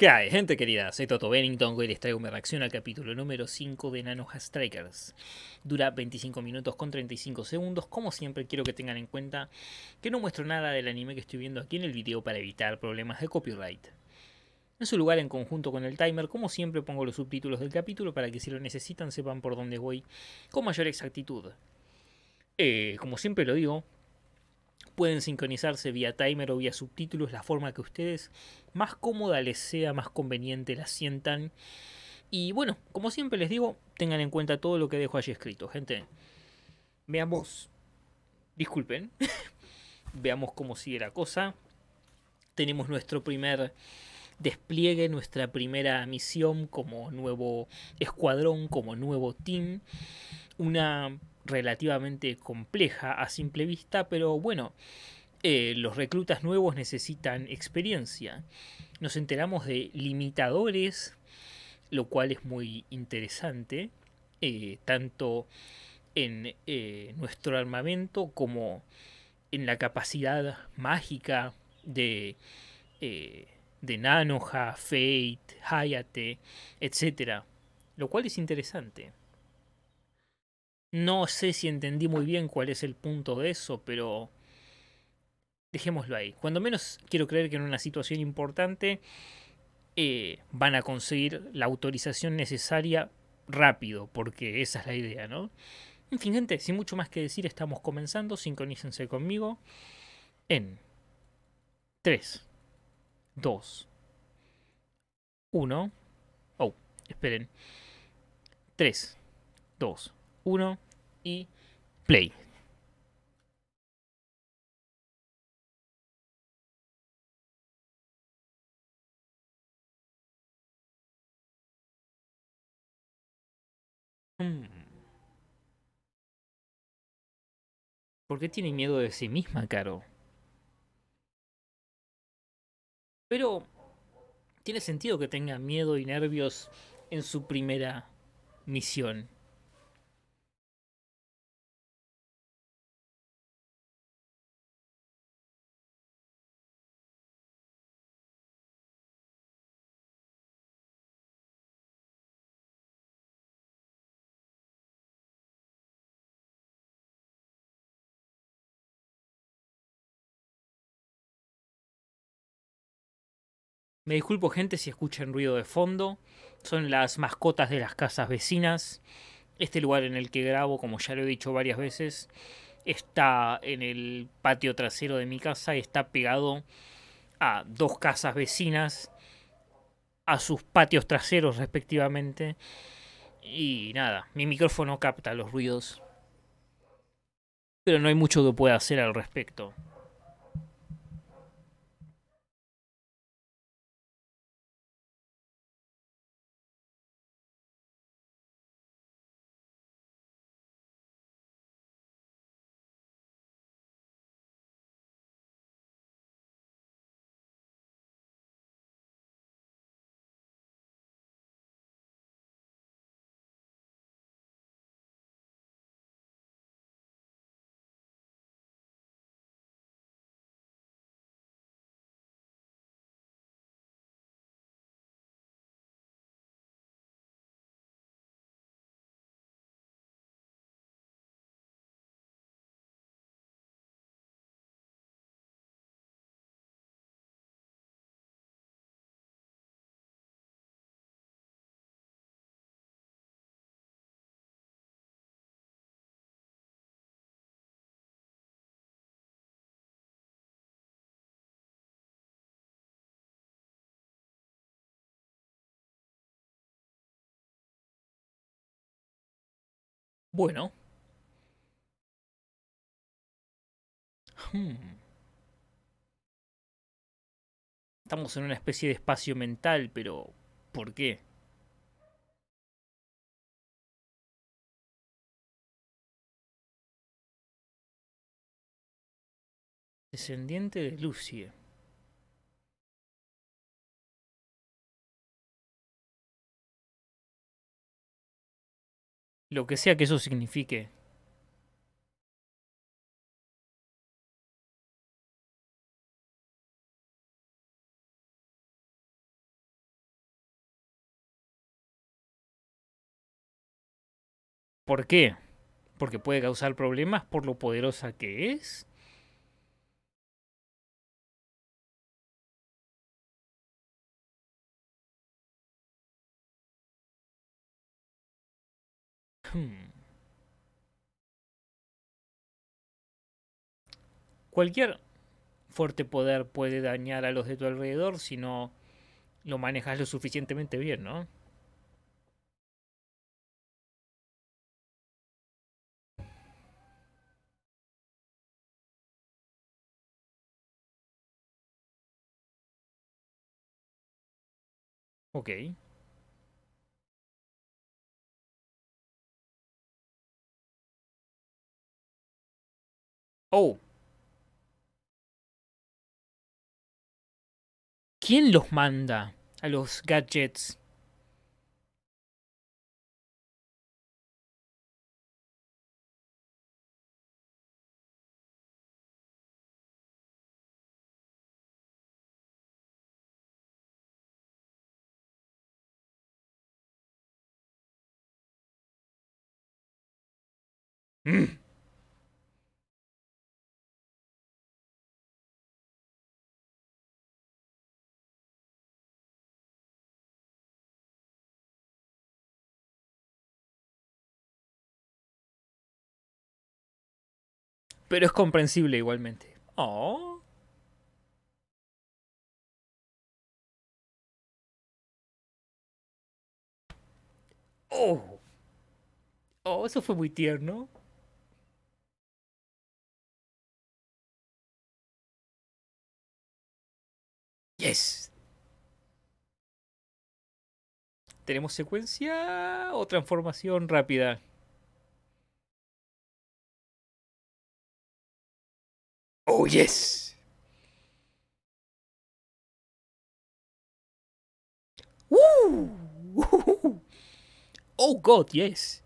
¿Qué hay, gente querida? Soy Toto Bennington y les traigo mi reacción al capítulo número 5 de Nanoha Strikers. Dura 25 minutos con 35 segundos. Como siempre, quiero que tengan en cuenta que no muestro nada del anime que estoy viendo aquí en el video para evitar problemas de copyright. En su lugar, en conjunto con el timer, como siempre pongo los subtítulos del capítulo para que si lo necesitan sepan por dónde voy con mayor exactitud. Eh, como siempre lo digo, pueden sincronizarse vía timer o vía subtítulos, la forma que ustedes más cómoda les sea, más conveniente la sientan. Y bueno, como siempre les digo, tengan en cuenta todo lo que dejo allí escrito, gente. Veamos, disculpen, veamos cómo sigue la cosa. Tenemos nuestro primer despliegue, nuestra primera misión como nuevo escuadrón, como nuevo team una relativamente compleja a simple vista, pero bueno, eh, los reclutas nuevos necesitan experiencia. Nos enteramos de limitadores, lo cual es muy interesante, eh, tanto en eh, nuestro armamento como en la capacidad mágica de, de Nanoha, Fate, Hayate, etc. Lo cual es interesante. No sé si entendí muy bien cuál es el punto de eso, pero dejémoslo ahí. Cuando menos quiero creer que en una situación importante eh, van a conseguir la autorización necesaria rápido, porque esa es la idea, ¿no? En fin, gente, sin mucho más que decir, estamos comenzando. Sincronícense conmigo en 3, 2, 1. Oh, esperen. 3, 2, 1 y play. ¿Por qué tiene miedo de sí misma, Caro? Pero tiene sentido que tenga miedo y nervios en su primera misión. Me disculpo gente si escuchan ruido de fondo. Son las mascotas de las casas vecinas. Este lugar en el que grabo, como ya lo he dicho varias veces, está en el patio trasero de mi casa y está pegado a dos casas vecinas, a sus patios traseros respectivamente. Y nada, mi micrófono capta los ruidos. Pero no hay mucho que pueda hacer al respecto. Bueno. Hmm. Estamos en una especie de espacio mental, pero ¿por qué? Descendiente de Lucie. Lo que sea que eso signifique. ¿Por qué? Porque puede causar problemas por lo poderosa que es Hmm. Cualquier fuerte poder puede dañar a los de tu alrededor si no lo manejas lo suficientemente bien, ¿no? Okay. Oh. ¿Quién los manda a los gadgets? Mm. pero es comprensible igualmente. Oh. Oh. Oh, eso fue muy tierno. Yes. Tenemos secuencia o transformación rápida. Oh, yes. Oh, God, yes.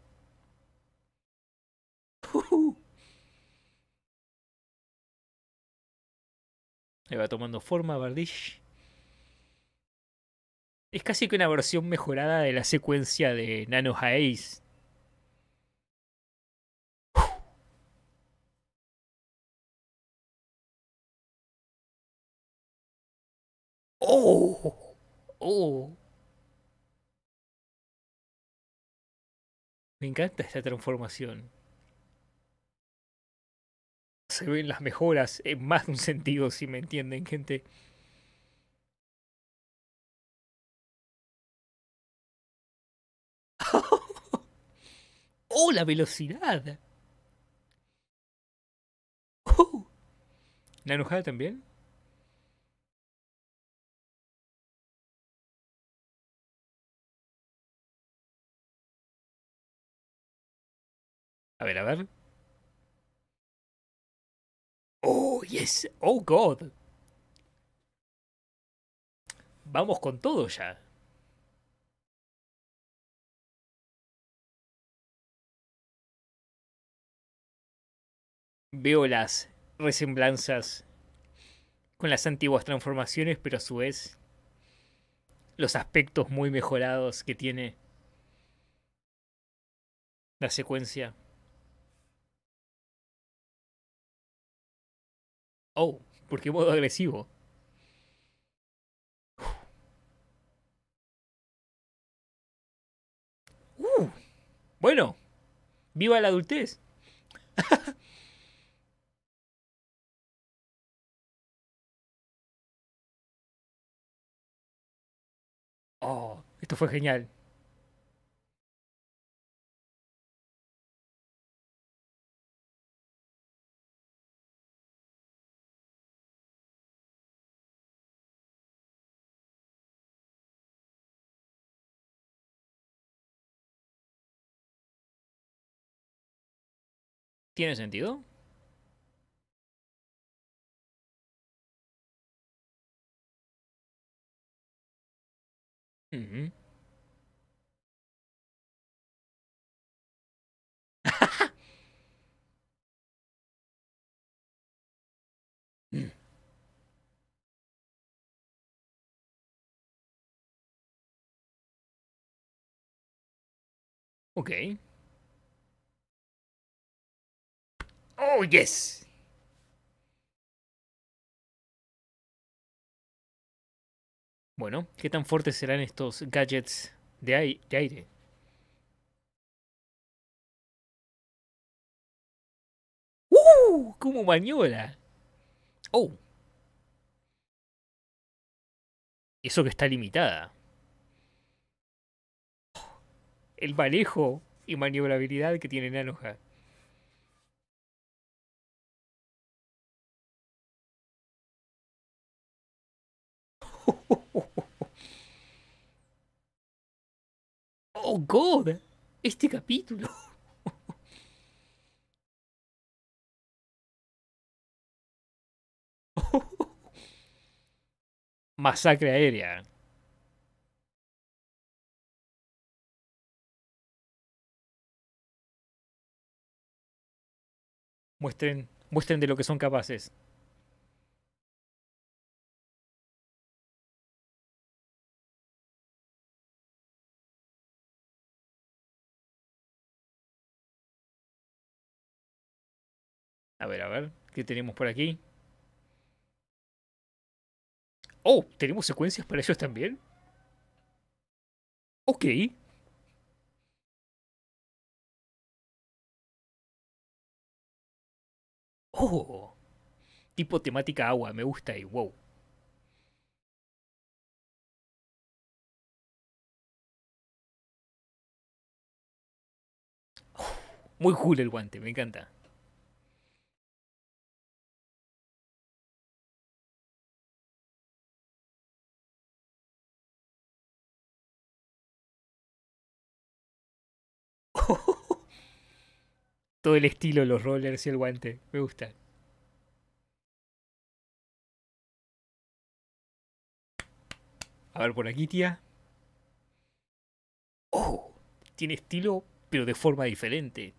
Ahí va tomando forma Bardish. Es casi que una versión mejorada de la secuencia de Nano Haze Oh, oh. Me encanta esta transformación. Se ven las mejoras en más de un sentido, si me entienden, gente. ¡Oh, la velocidad! Oh. Uh. ¿La enojada también? A ver, a ver. Oh, yes. Oh, God. Vamos con todo ya. Veo las resemblanzas con las antiguas transformaciones, pero a su vez los aspectos muy mejorados que tiene la secuencia. Oh, ¿por qué modo agresivo? Uh, bueno, viva la adultez. oh, esto fue genial. ¿Tiene sentido? Uh Oh, yes. Bueno, ¿qué tan fuertes serán estos gadgets de, aire? ¡Uh! ¡Como maniobra! ¡Oh! Eso que está limitada. El manejo y maniobrabilidad que tiene Nanoja. oh God, este capítulo. Masacre aérea. Muestren, muestren de lo que son capaces. Que tenemos por aquí? Oh, ¿tenemos secuencias para ellos también? Ok. Oh. Tipo temática agua, me gusta y wow. Oh, muy cool el guante, me encanta. todo el estilo, los rollers y el guante. Me gusta. A ver por aquí, tía. ¡Oh! Tiene estilo, pero de forma diferente.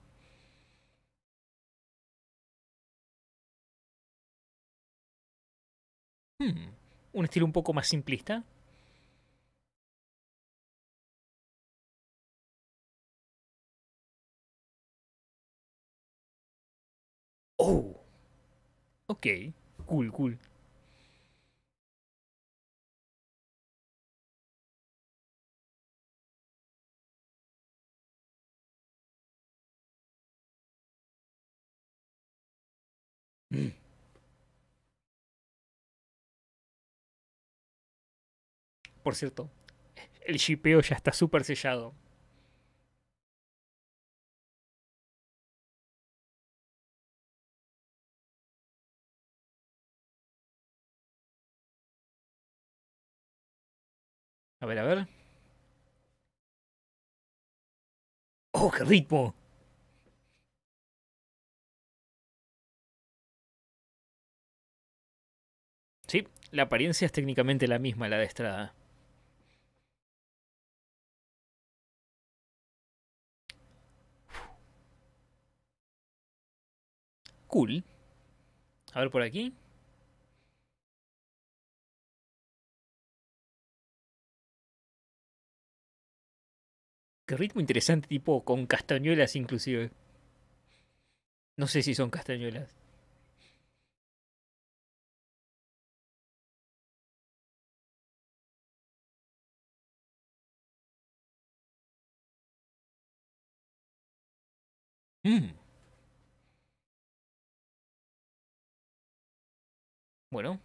Hmm, un estilo un poco más simplista. Okay, cool, cool. Por cierto, el shipeo ya está súper sellado. A ver, a ver. ¡Oh, qué ritmo! Sí, la apariencia es técnicamente la misma, la de Estrada. Cool. A ver por aquí. Qué ritmo interesante, tipo con castañuelas inclusive. No sé si son castañuelas. Mm. Bueno,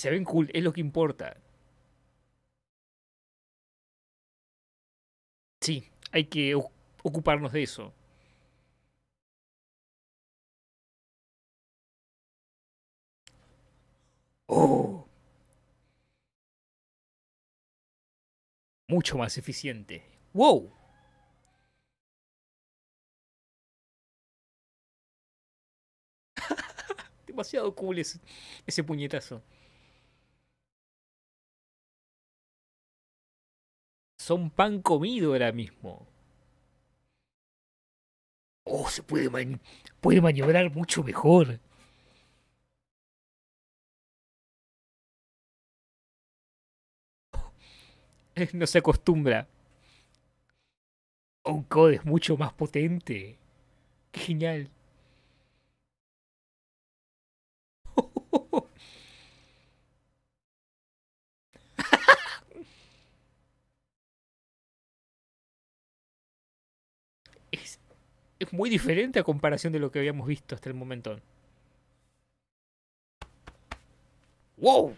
Se ven cool, es lo que importa. Sí, hay que ocuparnos de eso. Oh. Mucho más eficiente. ¡Wow! Demasiado cool ese, ese puñetazo. son pan comido ahora mismo. Oh, se puede, maniobrar mucho mejor. no se acostumbra. Un code es mucho más potente. genial. es muy diferente a comparación de lo que habíamos visto hasta el momento. ¡Wow!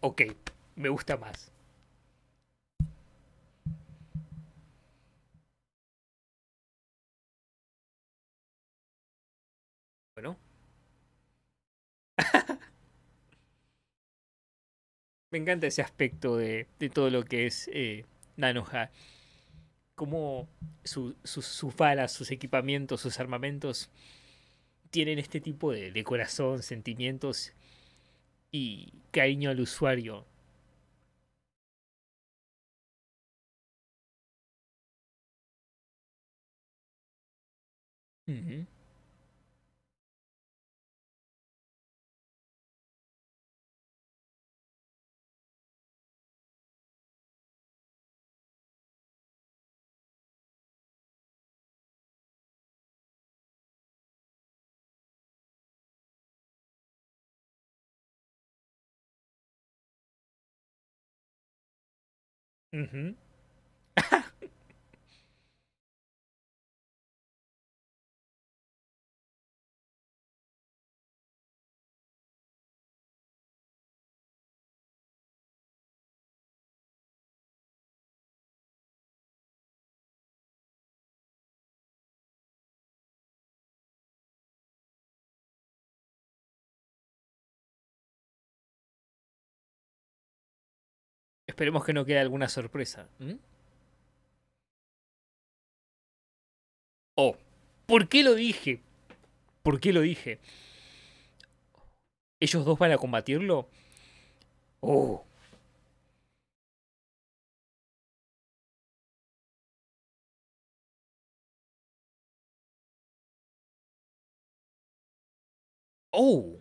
Ok, me gusta más. me encanta ese aspecto de, todo lo que es eh, Nanoha. Cómo sus balas, sus equipamientos, sus armamentos tienen este tipo de, corazón, sentimientos y cariño al usuario. Mm-hmm. Esperemos que no quede alguna sorpresa. Oh, ¿por qué lo dije? ¿Por qué lo dije? ¿Ellos dos van a combatirlo? Oh. Oh.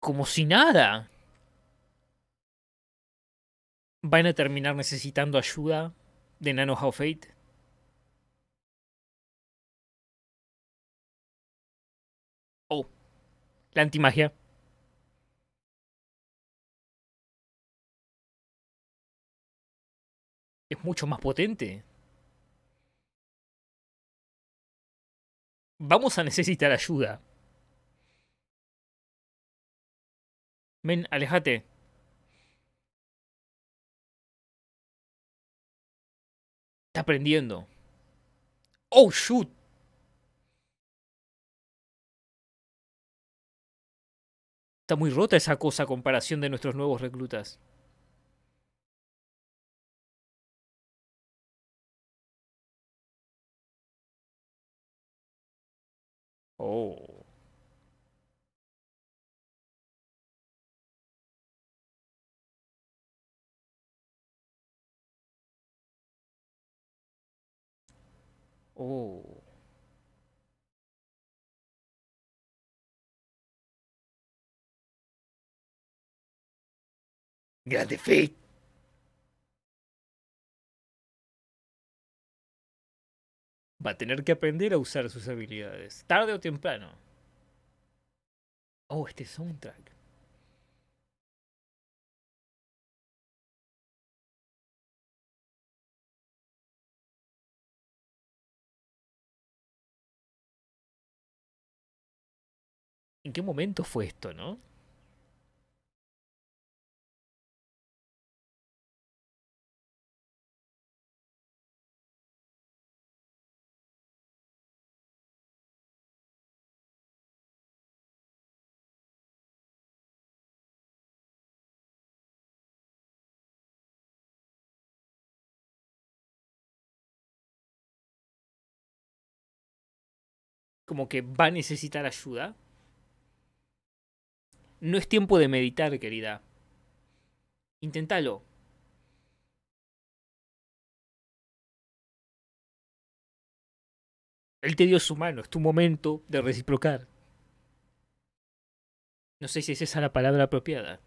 Como si nada van a terminar necesitando ayuda de Nano How Fate. Oh, la antimagia. Es mucho más potente. Vamos a necesitar ayuda. Men, alejate. Está aprendiendo. Oh, shoot. Está muy rota esa cosa a comparación de nuestros nuevos reclutas. Oh. Oh. Grande Va a tener que aprender a usar sus habilidades, tarde o temprano. Oh, este soundtrack. ¿En qué momento fue esto, no? como que va a necesitar ayuda. No es tiempo de meditar, querida. Inténtalo. Él te dio su mano, es tu momento de reciprocar. No sé si es esa la palabra apropiada.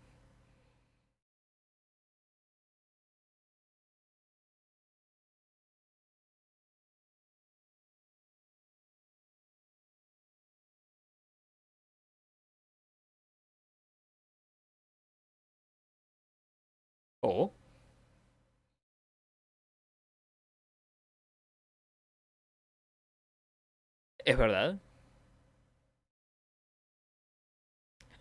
¿Es verdad?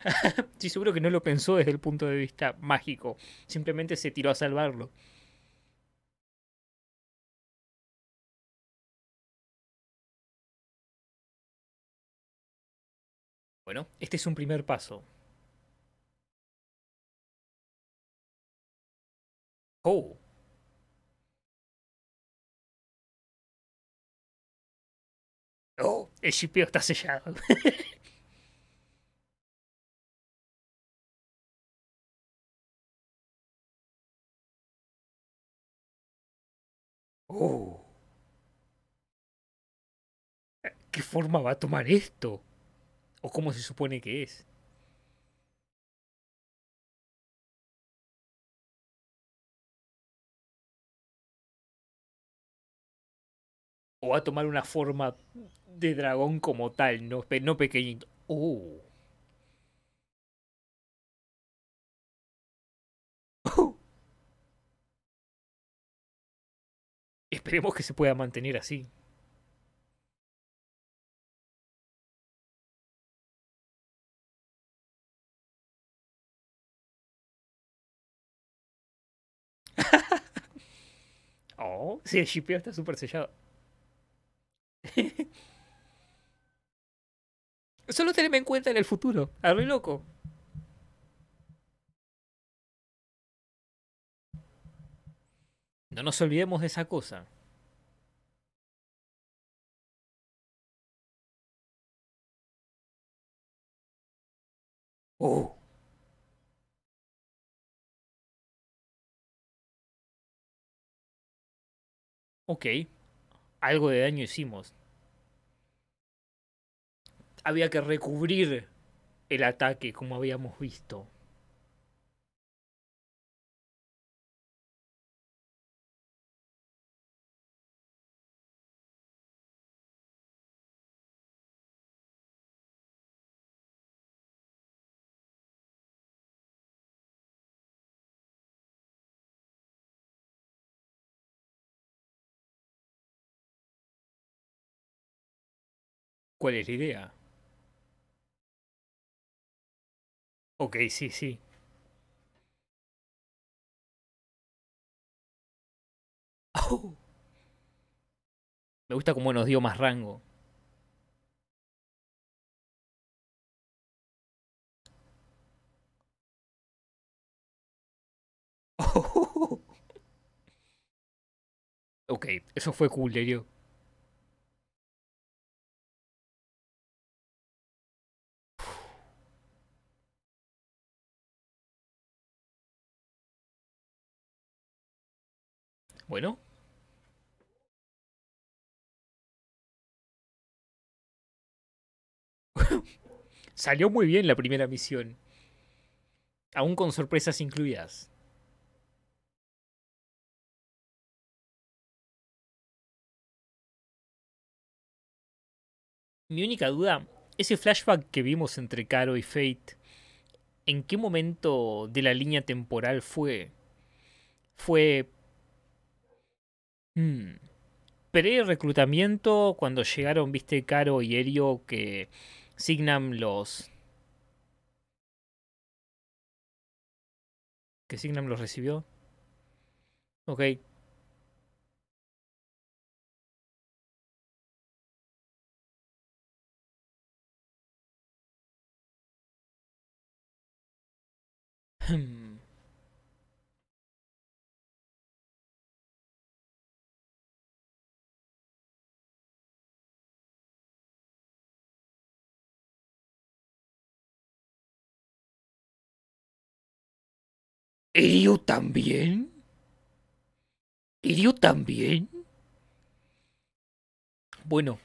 Sí, seguro que no lo pensó desde el punto de vista mágico. Simplemente se tiró a salvarlo. Bueno, este es un primer paso. Oh. oh, el shipeo está sellado. oh. ¿Qué forma va a tomar esto? ¿O cómo se supone que es? o va a tomar una forma de dragón como tal, no, no pequeñito. Oh. Esperemos que se pueda mantener así. oh, sí, el shipeo está súper sellado. Solo tenedme en cuenta en el futuro, a lo loco. No nos olvidemos de esa cosa. Oh. Ok. Algo de daño hicimos había que recubrir el ataque como habíamos visto. ¿Cuál es la idea? Okay sí, sí. Me gusta cómo nos dio más rango. Okay eso fue cool, yo. Bueno. Salió muy bien la primera misión. Aún con sorpresas incluidas. Mi única duda, ese flashback que vimos entre Caro y Fate, ¿en qué momento de la línea temporal fue? ¿Fue Hmm. Pre-reclutamiento, cuando llegaron, viste, Caro y Erio, que Signam los. Que Signam los recibió. Ok. ¿Y yo también? ¿Y yo también? Bueno,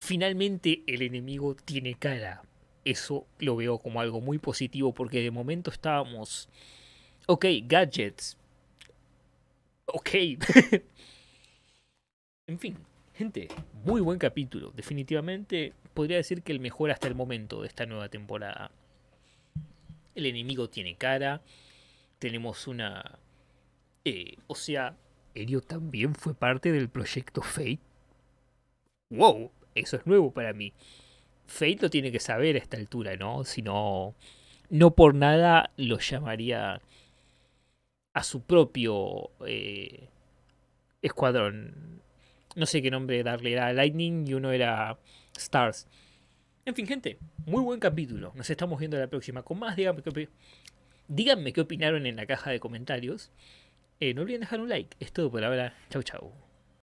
finalmente el enemigo tiene cara. Eso lo veo como algo muy positivo porque de momento estábamos... Ok, gadgets. Ok. en fin, gente, muy buen capítulo. Definitivamente podría decir que el mejor hasta el momento de esta nueva temporada el enemigo tiene cara, tenemos una... Eh, o sea, ¿Erio también fue parte del proyecto Fate. ¡Wow! Eso es nuevo para mí. Fate lo tiene que saber a esta altura, ¿no? Si no, no por nada lo llamaría a su propio eh, escuadrón. No sé qué nombre darle, era Lightning y uno era Stars. En fin, gente, muy buen capítulo. Nos estamos viendo la próxima con más. Díganme qué, opinaron en la caja de comentarios. Eh, no olviden dejar un like. Es todo por ahora. Chau, chau.